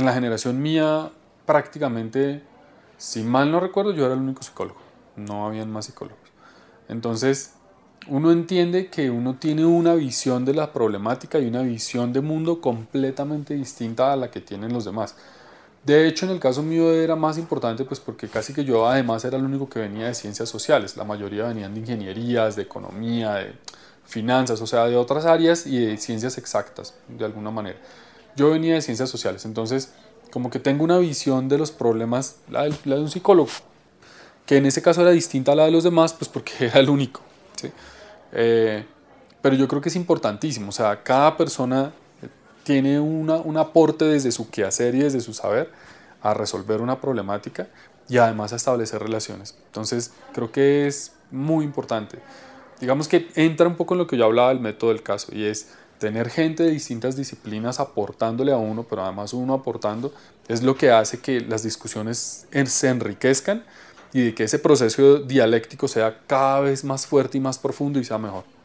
en la generación mía prácticamente, si mal no recuerdo, yo era el único psicólogo, no habían más psicólogos. Entonces, uno entiende que uno tiene una visión de la problemática y una visión de mundo completamente distinta a la que tienen los demás. De hecho, en el caso mío era más importante pues porque casi que yo además era el único que venía de ciencias sociales. La mayoría venían de ingenierías, de economía, de finanzas, o sea, de otras áreas y de ciencias exactas, de alguna manera. Yo venía de ciencias sociales, entonces como que tengo una visión de los problemas, la, de, un psicólogo, que en ese caso era distinta a la de los demás, pues porque era el único. Eh, pero yo creo que es importantísimo, o sea, cada persona tiene una, un aporte desde su quehacer y desde su saber a resolver una problemática y además a establecer relaciones. Entonces, creo que es muy importante. Digamos que entra un poco en lo que yo hablaba del método del caso y es Tener gente de distintas disciplinas aportándole a uno, pero además uno aportando, es lo que hace que las discusiones se enriquezcan y que ese proceso dialéctico sea cada vez más fuerte y más profundo y sea mejor.